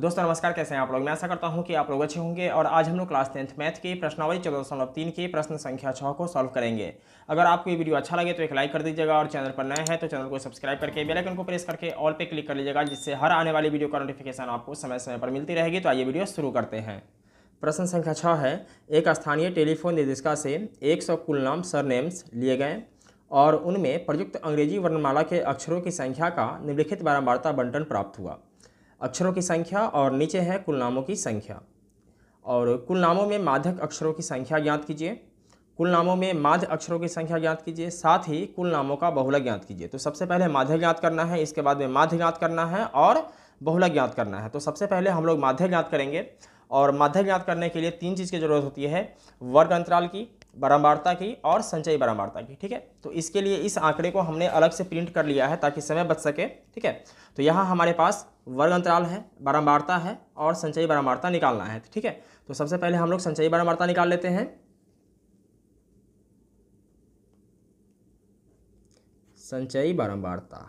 दोस्तों नमस्कार कैसे हैं आप लोग मैं ऐसा करता हूं कि आप लोग अच्छे होंगे और आज हम लोग क्लास टेंथ मैथ के प्रश्नावली चौदह दशमलव तीन के प्रश्न संख्या छः को सॉल्व करेंगे अगर आपको ये वीडियो अच्छा लगे तो एक लाइक कर दीजिएगा और चैनल पर नए हैं तो चैनल को सब्सक्राइब करके बेल आइकन को प्रेस करके ऑल पर क्लिक कर लीजिएगा जिससे हर आने वाली वीडियो का नोटिफिकेशन आपको समय समय पर मिलती रहेगी तो आइए वीडियो शुरू करते हैं प्रश्न संख्या छः है एक स्थानीय टेलीफोन निर्देशिका से एक सौ सर सरनेम्स लिए गए और उनमें प्रयुक्त अंग्रेजी वर्णमाला के अक्षरों की संख्या का निम्नलिखित बारंबारता बंटन प्राप्त हुआ अक्षरों की संख्या और नीचे है कुल नामों की संख्या और कुल नामों में माध्यक अक्षरों की संख्या ज्ञात कीजिए कुल नामों में माध्य अक्षरों की संख्या ज्ञात कीजिए साथ ही कुल नामों का बहुला ज्ञात कीजिए तो सबसे पहले माध्य ज्ञात करना है इसके बाद में माध्य ज्ञात करना है और बहुला ज्ञात करना है तो सबसे पहले हम लोग माध्य ज्ञात करेंगे और माध्य ज्ञात करने के लिए तीन चीज़ की जरूरत होती है वर्ग अंतराल की बरामवार्ता की और संचयी बारंबारता की ठीक है तो इसके लिए इस आंकड़े को हमने अलग से प्रिंट कर लिया है ताकि समय बच सके ठीक है तो यहाँ हमारे पास वर्ग अंतराल है बरामवार्ता है और संचयी बरामवार्ता निकालना है ठीक है तो सबसे पहले हम लोग संचयी बरामवार्ता निकाल लेते हैं संचयी बरामवार्ता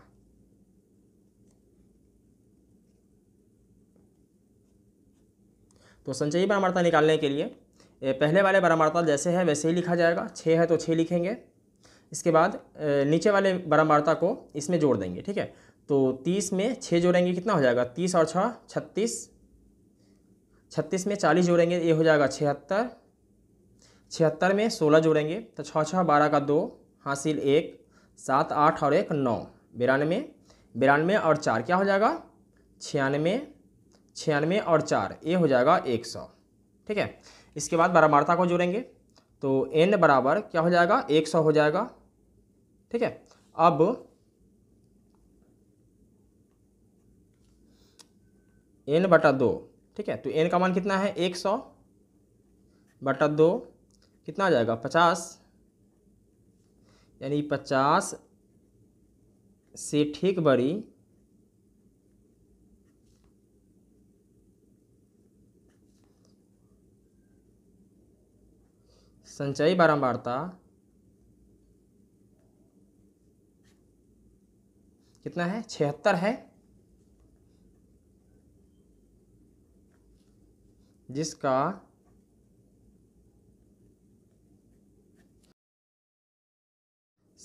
तो संचयी बरामवार्ता निकालने के लिए पहले वाले बरामार्ताल जैसे है वैसे ही लिखा जाएगा छः है तो छः लिखेंगे इसके बाद नीचे वाले बरामार्ता को इसमें जोड़ देंगे ठीक है तो तीस में छः जोड़ेंगे कितना हो जाएगा तीस और छः छत्तीस छत्तीस में चालीस जोड़ेंगे ये हो जाएगा छिहत्तर छिहत्तर में सोलह जोड़ेंगे तो छः छः बारह का दो हासिल एक सात आठ और एक नौ बिरानवे बिरानवे और चार क्या हो जाएगा छियानवे छियानवे और चार ये हो जाएगा एक सौ ठीक है इसके बाद बराबरता को जोड़ेंगे तो एन बराबर क्या हो जाएगा एक सौ हो जाएगा ठीक है अब एन बटा दो ठीक है तो एन का मान कितना है एक सौ बटा दो कितना आ जाएगा पचास यानी पचास से ठीक बड़ी संचयी बारंबारता कितना है छिहत्तर है जिसका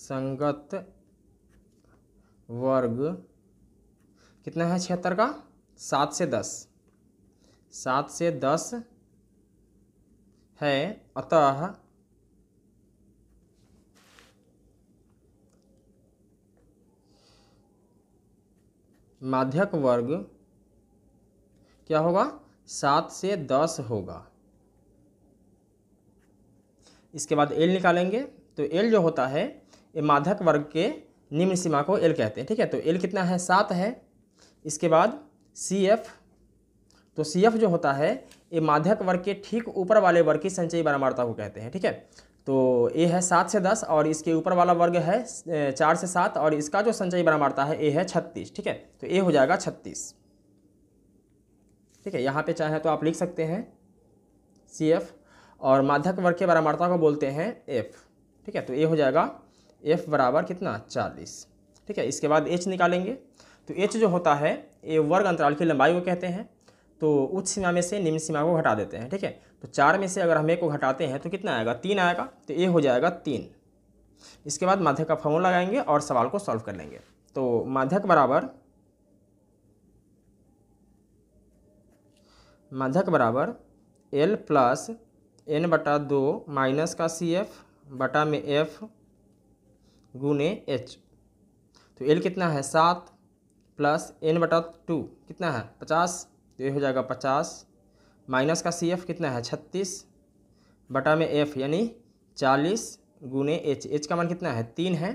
संगत वर्ग कितना है छिहत्तर का सात से दस सात से दस है अतः माध्यक वर्ग क्या होगा सात से दस होगा इसके बाद एल निकालेंगे तो एल जो होता है ये माध्यक वर्ग के निम्न सीमा को एल कहते हैं ठीक है तो एल कितना है सात है इसके बाद सी एफ तो सी एफ जो होता है ये माध्यक वर्ग के ठीक ऊपर वाले वर्ग की संचयी बारामारता को कहते हैं ठीक है तो ए है सात से दस और इसके ऊपर वाला वर्ग है चार से सात और इसका जो संचयी बरामर्ता है ए है छत्तीस ठीक है तो ए हो जाएगा छत्तीस ठीक है यहाँ पे चाहे तो आप लिख सकते हैं सी एफ और माध्यक वर्ग के बरामर्ता को बोलते हैं एफ ठीक है तो ए हो जाएगा एफ बराबर कितना चालीस ठीक है इसके बाद एच निकालेंगे तो एच जो होता है ए वर्ग अंतराल की लंबाई को कहते हैं तो उच्च सीमा में से निम्न सीमा को घटा देते हैं ठीक है तो चार में से अगर हम एक को घटाते हैं तो कितना आएगा तीन आएगा तो ए हो जाएगा तीन इसके बाद माध्यक का फॉर्मूला लगाएंगे और सवाल को सॉल्व कर लेंगे तो माध्यक बराबर माध्यक बराबर एल प्लस एन बटा दो माइनस का सी एफ बटा में एफ गुने एच तो एल कितना है सात प्लस एन बटा टू कितना है पचास तो ये हो जाएगा पचास माइनस का सी एफ कितना है छत्तीस बटा में एफ यानी चालीस गुने एच एच का मान कितना है तीन है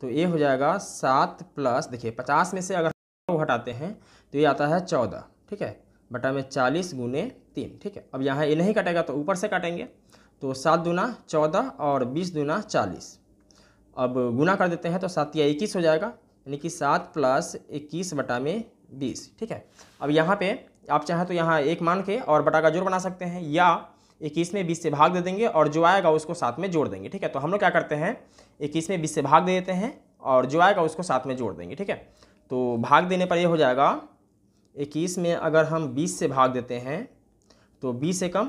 तो ये हो जाएगा सात प्लस देखिए पचास में से अगर वो हटाते हैं तो ये आता है चौदह ठीक है बटा में चालीस गुने तीन ठीक है अब यहाँ ये नहीं कटेगा तो ऊपर से काटेंगे तो सात दूना चौदह और बीस दूना चालीस अब गुना कर देते हैं तो सात या इक्कीस हो जाएगा यानी कि सात प्लस इक्कीस बटा में बीस ठीक है अब यहाँ पे आप चाहें तो यहाँ एक मान के और बटा का जोड़ बना सकते हैं या इक्कीस में बीस से भाग दे देंगे और जो आएगा उसको साथ में जोड़ देंगे ठीक है तो हम लोग क्या करते हैं इक्कीस में बीस से भाग दे देते हैं और जो आएगा उसको साथ में जोड़ देंगे ठीक है तो भाग देने पर यह हो जाएगा इक्कीस में अगर हम बीस से भाग देते हैं तो बीस एकम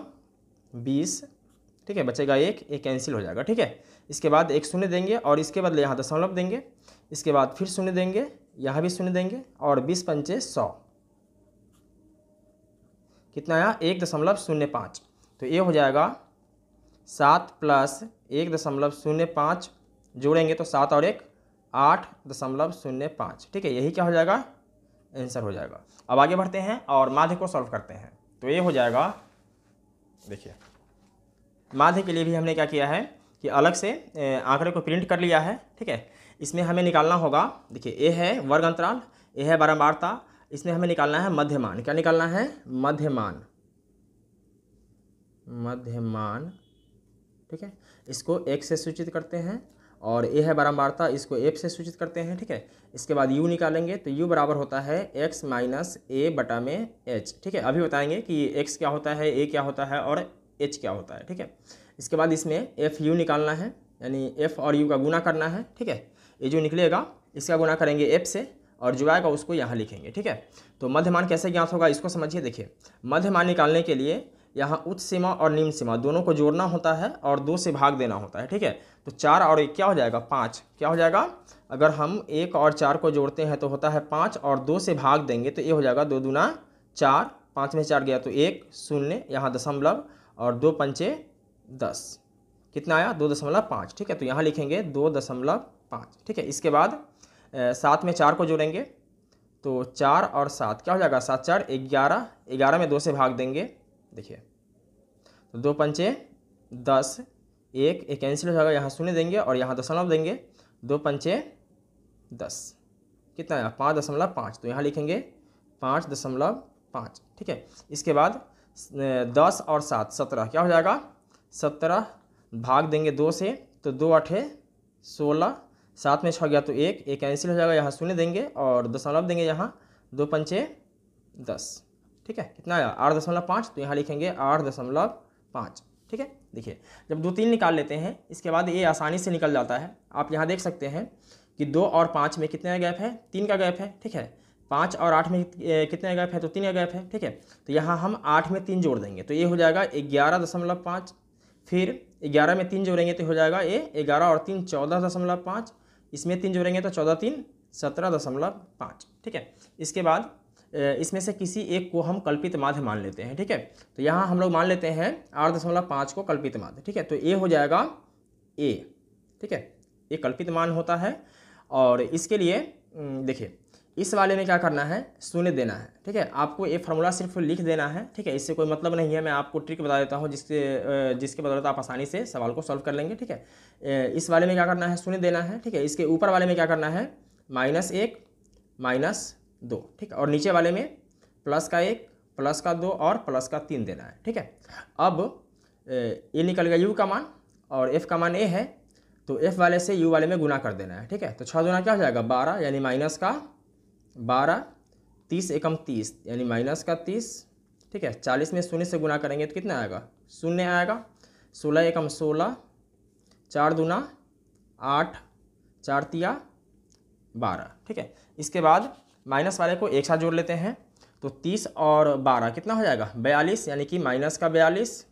बीस ठीक है बचेगा एक एक कैंसिल हो जाएगा ठीक है इसके बाद एक शून्य देंगे और इसके बदले यहाँ दशमलव तो देंगे इसके बाद फिर शून्य देंगे यहाँ भी शून्य देंगे और बीस पंचे सौ कितना आया एक दशमलव शून्य पाँच तो ये हो जाएगा सात प्लस एक दशमलव शून्य पाँच जोड़ेंगे तो सात और एक आठ दशमलव शून्य पाँच ठीक है यही क्या हो जाएगा आंसर हो जाएगा अब आगे बढ़ते हैं और माध्य को सॉल्व करते हैं तो ये हो जाएगा देखिए माध्य के लिए भी हमने क्या किया है कि अलग से आंकड़े को प्रिंट कर लिया है ठीक है इसमें हमें निकालना होगा देखिए ए है वर्ग अंतराल ए है बारम्बारता इसमें हमें निकालना है मध्यमान क्या निकालना है मध्यमान मध्यमान ठीक है इसको एक से सूचित करते हैं और ए है बारम्बारता इसको एफ से सूचित करते हैं ठीक है इसके बाद यू निकालेंगे तो यू बराबर होता है एक्स माइनस ए बटा में एच ठीक है अभी बताएंगे कि एक्स क्या होता है ए क्या होता है और एच क्या होता है ठीक है इसके बाद इसमें एफ यू निकालना है यानी एफ और यू का गुना करना है ठीक है ये जो निकलेगा इसका गुना करेंगे एफ से और जो आएगा उसको यहाँ लिखेंगे ठीक है तो मध्यमान कैसे ज्ञात होगा इसको समझिए देखिए मध्यमान निकालने के लिए यहाँ उच्च सीमा और निम्न सीमा दोनों को जोड़ना होता है और दो से भाग देना होता है ठीक है तो चार और एक क्या हो जाएगा पाँच क्या हो जाएगा अगर हम एक और चार को जोड़ते हैं तो होता है पाँच और दो से भाग देंगे तो ये हो जाएगा दो दूना चार पाँच में चार गया तो एक शून्य यहाँ दशमलव और दो पंचे दस कितना आया दो दशमलव पाँच ठीक है तो यहाँ लिखेंगे दो दशमलव पाँच ठीक है इसके बाद सात में चार को जोड़ेंगे तो चार और सात क्या हो जाएगा सात चार ग्यारह ग्यारह में दो से भाग देंगे देखिए तो दो पंचे दस एक एक कैंसिल हो जाएगा यहाँ शून्य देंगे और यहाँ दशमलव देंगे दो पंचे दस कितना है पाँच दशमलव पाँच तो यहाँ लिखेंगे पाँच दशमलव पाँच ठीक है इसके बाद दस और सात सत्रह क्या हो जाएगा सत्रह भाग देंगे दो से तो दो अठे सोलह सात में छः गया तो एक एक कैंसिल हो जाएगा यहाँ शून्य देंगे और दशमलव देंगे यहाँ दो पंचे दस ठीक है कितना आया आठ दशमलव पाँच तो यहाँ लिखेंगे आठ दशमलव पाँच ठीक है देखिए जब दो तीन निकाल लेते हैं इसके बाद ये आसानी से निकल जाता है आप यहाँ देख सकते हैं कि दो और पाँच में कितने का गैप है तीन का गैप है ठीक है पाँच और आठ में कितने गैप है तो तीन का गैप है ठीक है तो यहाँ हम आठ में तीन जोड़ देंगे तो ये हो जाएगा ग्यारह दशमलव पाँच फिर ग्यारह में तीन जोड़ेंगे तो हो जाएगा ये ग्यारह और तीन चौदह दशमलव पाँच इसमें तीन जोड़ेंगे तो चौदह तीन सत्रह दशमलव पाँच ठीक है इसके बाद इसमें से किसी एक को हम कल्पित माध्य मान लेते हैं ठीक है तो यहाँ हम लोग मान लेते हैं आठ दशमलव पाँच को कल्पित माध्य ठीक है तो ए हो जाएगा ए ठीक है ये कल्पित मान होता है और इसके लिए देखिए इस वाले में क्या करना है शून्य देना है ठीक है आपको ये फार्मूला सिर्फ लिख देना है ठीक है इससे कोई मतलब नहीं है मैं आपको ट्रिक बता देता हूँ जिससे जिसके बदौलत आप आसानी से सवाल को सॉल्व कर लेंगे ठीक है इस वाले में क्या करना है शून्य देना है ठीक है इसके ऊपर वाले में क्या करना है माइनस एक माइनस दो ठीक है और नीचे वाले में प्लस का एक प्लस का दो और प्लस का तीन देना है ठीक है अब ए निकल गया यू का मान और एफ़ का मान ए है तो एफ़ वाले से यू वाले में गुना कर देना है ठीक है तो छः गुना क्या हो जाएगा बारह यानी माइनस का बारह तीस एकम तीस यानी माइनस का तीस ठीक है चालीस में शून्य से गुना करेंगे तो कितना आएगा शून्य आएगा सोलह एकम सोलह चार दुना आठ चार तिया बारह ठीक है इसके बाद माइनस वाले को एक साथ जोड़ लेते हैं तो तीस और बारह कितना हो जाएगा बयालीस यानी कि माइनस का बयालीस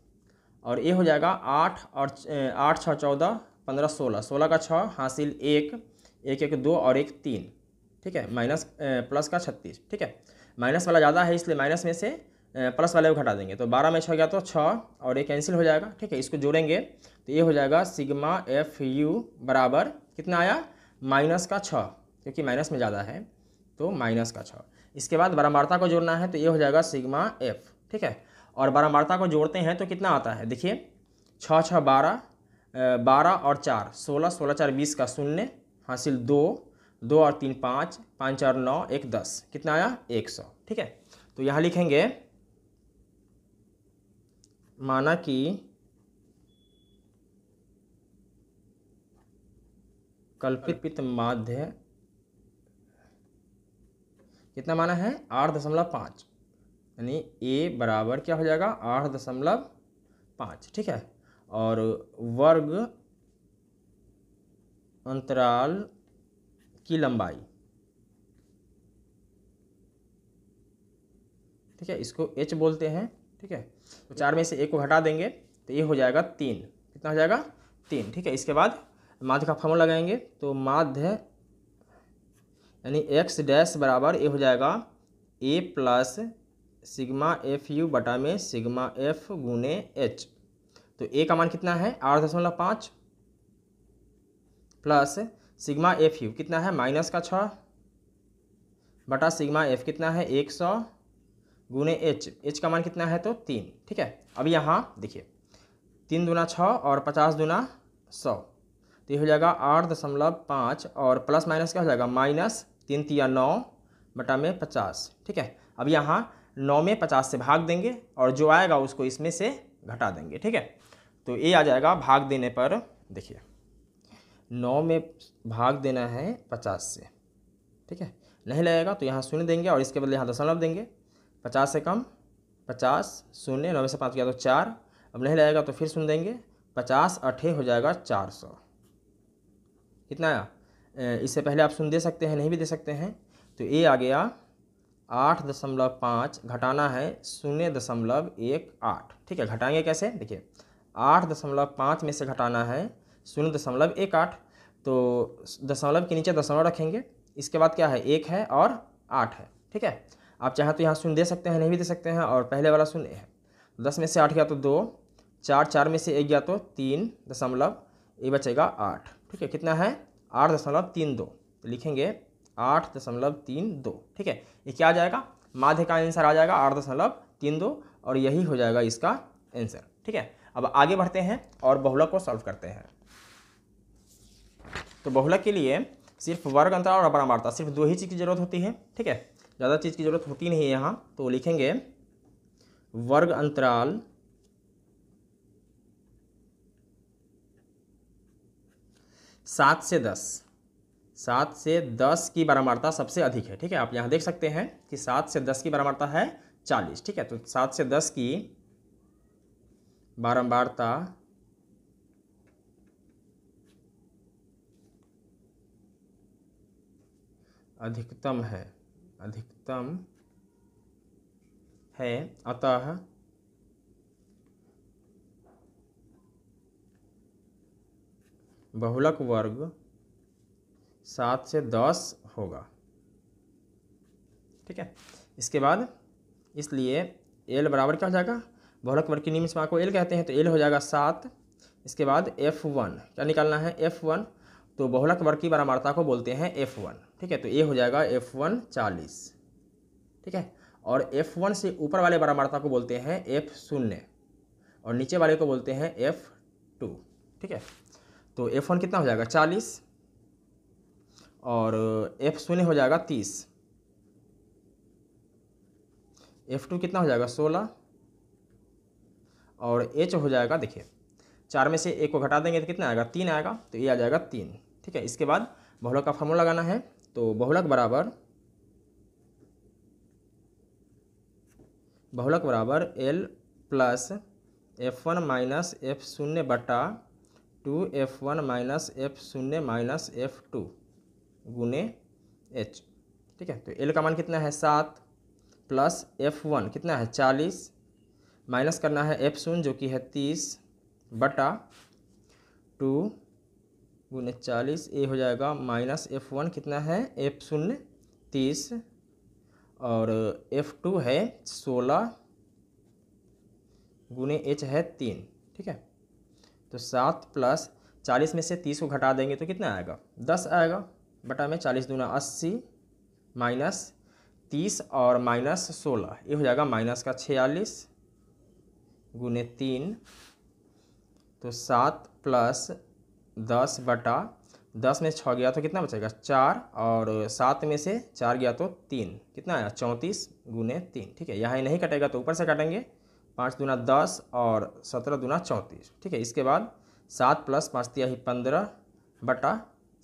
और ये हो जाएगा आठ और आठ छः चौदह पंद्रह सोलह सोलह का छः हासिल एक एक एक दो और एक तीन ठीक है माइनस प्लस का छत्तीस ठीक है माइनस वाला ज़्यादा है इसलिए माइनस में से प्लस वाले को घटा देंगे तो बारह में छः गया तो छः और ये कैंसिल हो जाएगा ठीक है इसको जोड़ेंगे तो ये हो जाएगा सिग्मा एफ यू बराबर कितना आया माइनस का छः क्योंकि माइनस में ज़्यादा है तो माइनस का छः इसके बाद बारम्बारता को जोड़ना है तो ये हो जाएगा सिग्मा एफ ठीक है और बारम्बारता को जोड़ते हैं तो कितना आता है देखिए छः छः बारह बारह और चार सोलह सोलह चार बीस का शून्य हासिल दो दो और तीन पाँच पाँच और नौ एक दस कितना आया एक सौ ठीक है तो यहाँ लिखेंगे माना कि कल्पित माध्य कितना माना है आठ दशमलव पाँच यानी ए बराबर क्या हो जाएगा आठ दशमलव पाँच ठीक है और वर्ग अंतराल की लंबाई ठीक है इसको एच बोलते हैं ठीक है तो चार में से एक को घटा देंगे तो ये हो जाएगा तीन कितना हो जाएगा तीन ठीक है इसके बाद माध्य का फॉर्मूला लगाएंगे तो माध्य यानी एक्स डैश बराबर ये हो जाएगा A plus sigma F U बटा में सिग्मा एफ गुने एच तो ए का मान कितना है आठ दशमलव पाँच प्लस सिग्मा एफ यू कितना है माइनस का छः बटा सिग्मा एफ कितना है एक सौ गुने एच एच का मान कितना है तो तीन ठीक है अब यहाँ देखिए तीन दुना छः और पचास दुना सौ तो ये हो जाएगा आठ दशमलव पाँच और प्लस माइनस क्या हो जाएगा माइनस तीन तिया नौ बटा में पचास ठीक है अब यहाँ नौ में पचास से भाग देंगे और जो आएगा उसको इसमें से घटा देंगे ठीक है तो ये आ जाएगा भाग देने पर देखिए नौ में भाग देना है पचास से ठीक है नहीं लगेगा तो यहाँ शून्य देंगे और इसके बदले यहाँ दशमलव देंगे पचास से कम पचास शून्य नौ में से पाँच गया तो चार अब नहीं लगेगा तो फिर शून्य देंगे पचास अठे हो जाएगा चार सौ कितना आया इससे पहले आप शून्य दे सकते हैं नहीं भी दे सकते हैं तो ये आ गया आठ दशमलव पाँच घटाना है शून्य दशमलव एक आठ ठीक है घटाएंगे कैसे देखिए आठ दशमलव पाँच में से घटाना है शून्य दशमलव एक आठ तो दशमलव के नीचे दशमलव रखेंगे इसके बाद क्या है एक है और आठ है ठीक है आप चाहें तो यहाँ शून्य दे सकते हैं नहीं भी दे सकते हैं और पहले वाला शून्य है दस में से आठ गया तो दो चार चार में से एक गया तो तीन दशमलव ये बचेगा आठ ठीक है कितना है आठ दशमलव तीन दो तो लिखेंगे आठ दशमलव तीन दो ठीक है ये क्या आ जाएगा माध्य का आंसर आ जाएगा आठ दशमलव तीन दो और यही हो जाएगा इसका आंसर ठीक है अब आगे बढ़ते हैं और बहुलक को सॉल्व करते हैं तो बहुलक के लिए सिर्फ वर्ग अंतराल और अपरामार्ता सिर्फ दो ही चीज़ की ज़रूरत होती है ठीक है ज़्यादा चीज़ की ज़रूरत होती नहीं है यहाँ तो लिखेंगे वर्ग अंतराल सात से दस सात से दस की बरामर्ता सबसे अधिक है ठीक है आप यहाँ देख सकते हैं कि सात से दस की बरामर्ता है चालीस ठीक है तो सात से दस की बारंबारता अधिकतम है अधिकतम है अतः बहुलक वर्ग सात से दस होगा ठीक है इसके बाद इसलिए एल बराबर क्या हो जाएगा बहुलक वर्ग की निम्न सीमा को एल कहते हैं तो एल हो जाएगा सात इसके बाद एफ वन क्या निकालना है एफ वन तो बहुलक वर्ग की बरामर्ता को बोलते हैं एफ वन ठीक है तो ए हो जाएगा एफ वन चालीस ठीक है और एफ वन से ऊपर वाले बरामर्ता को बोलते हैं एफ शून्य और नीचे वाले को बोलते हैं एफ टू ठीक है तो एफ वन कितना हो जाएगा चालीस और एफ शून्य हो जाएगा तीस एफ टू कितना हो जाएगा सोलह और एच हो जाएगा देखिए चार में से एक को घटा देंगे तो कितना आएगा तीन आएगा तो ये आ जाएगा तीन ठीक है इसके बाद बहुलक का फॉर्मूला लगाना है तो बहुलक बराबर बहुलक बराबर L plus F one minus F शून्य बटा two F one minus F शून्य माइनस एफ टू गुने एच ठीक है तो एल का मान कितना है सात प्लस एफ वन कितना है चालीस माइनस करना है एफ शून्य जो कि है तीस बटा टू गुने चालीस ए हो जाएगा माइनस एफ वन कितना है एफ शून्य तीस और एफ टू है सोलह गुने एच है तीन ठीक है तो सात प्लस चालीस में से तीस को घटा देंगे तो कितना आएगा दस आएगा बटा में चालीस दूना अस्सी माइनस तीस और माइनस सोलह ये हो जाएगा माइनस का छियालीस गुने तीन तो सात प्लस दस बटा दस में छः गया तो कितना बचेगा चार और सात में से चार गया तो तीन कितना आया चौंतीस गुने तीन ठीक है यहाँ नहीं कटेगा तो ऊपर से काटेंगे पाँच दूना दस और सत्रह दूना चौंतीस ठीक है इसके बाद सात प्लस पाँच ही पंद्रह बटा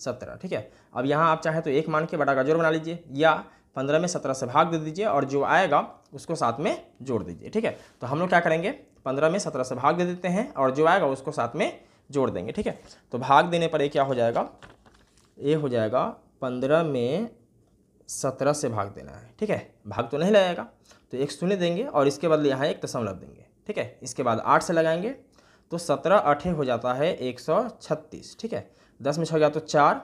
सत्रह ठीक है अब यहाँ आप चाहे तो एक मान के बटा गाजर बना लीजिए या पंद्रह में सत्रह से भाग दे दीजिए और जो आएगा उसको साथ में जोड़ दीजिए ठीक है तो हम लोग क्या करेंगे पंद्रह में सत्रह से भाग दे देते हैं और जो आएगा उसको साथ में जोड़ देंगे ठीक है तो भाग देने पर ये क्या हो जाएगा ये हो जाएगा पंद्रह में सत्रह से भाग देना है ठीक है भाग तो नहीं लगाएगा तो एक शून्य देंगे और इसके बाद यहाँ एक दशमलव देंगे ठीक है इसके बाद आठ से लगाएंगे तो सत्रह अठे हो जाता है एक सौ छत्तीस ठीक है दस में छः गया तो चार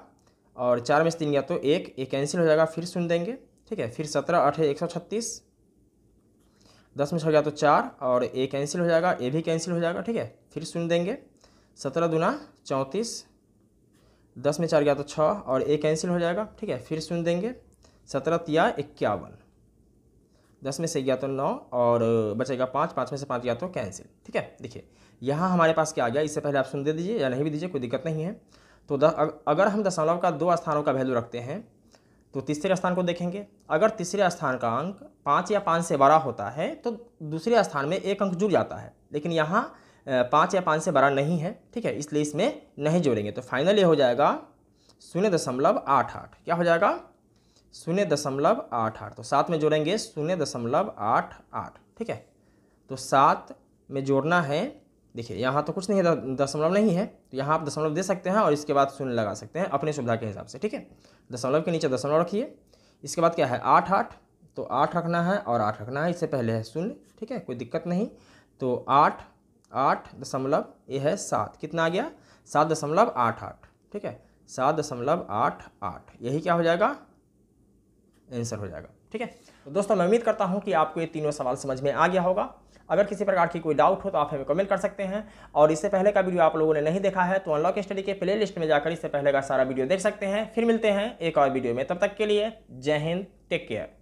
और चार में से तीन गया तो एक ये कैंसिल हो जाएगा फिर सुन देंगे ठीक है फिर सत्रह अठे एक सौ छत्तीस दस में छः गया तो चार और ए कैंसिल हो जाएगा ए भी कैंसिल हो जाएगा ठीक है फिर सुन देंगे सत्रह दुना चौंतीस दस में चार गया तो छः और ए कैंसिल हो जाएगा ठीक है फिर सुन देंगे सत्रह तिया इक्यावन दस में से गया तो नौ और बचेगा पाँच पाँच में से पाँच गया तो कैंसिल ठीक है देखिए यहाँ हमारे पास क्या आ गया इससे पहले आप सुन दे दीजिए या नहीं भी दीजिए कोई दिक्कत नहीं है तो द, अगर हम दशमलव का दो स्थानों का वैल्यू रखते हैं तो तीसरे स्थान को देखेंगे अगर तीसरे स्थान का अंक पाँच या पाँच से बड़ा होता है तो दूसरे स्थान में एक अंक जुड़ जाता है लेकिन यहाँ पाँच या पाँच से बड़ा नहीं है ठीक है इसलिए इसमें नहीं जोड़ेंगे तो फाइनल ये हो जाएगा शून्य दशमलव आठ आठ क्या हो जाएगा शून्य दशमलव आठ आठ तो सात में जोड़ेंगे शून्य दशमलव आठ आठ ठीक है तो सात में जोड़ना है देखिए यहाँ तो कुछ नहीं है दशमलव नहीं है तो यहाँ आप दशमलव दे सकते हैं और इसके बाद शून्य लगा सकते हैं अपने सुविधा के हिसाब से ठीक है दशमलव के नीचे दशमलव रखिए इसके बाद क्या है आठ आठ तो आठ रखना है और आठ रखना है इससे पहले है शून्य ठीक है कोई दिक्कत नहीं तो आठ आठ दशमलव ये है सात कितना आ गया सात दशमलव आठ आठ ठीक है सात दशमलव आठ आठ यही क्या हो जाएगा आंसर हो जाएगा ठीक है तो दोस्तों मैं उम्मीद करता हूँ कि आपको ये तीनों सवाल समझ में आ गया होगा अगर किसी प्रकार की कोई डाउट हो तो आप हमें कमेंट कर सकते हैं और इससे पहले का वीडियो आप लोगों ने नहीं देखा है तो अनलॉक स्टडी के प्ले लिस्ट में जाकर इससे पहले का सारा वीडियो देख सकते हैं फिर मिलते हैं एक और वीडियो में तब तक के लिए जय हिंद टेक केयर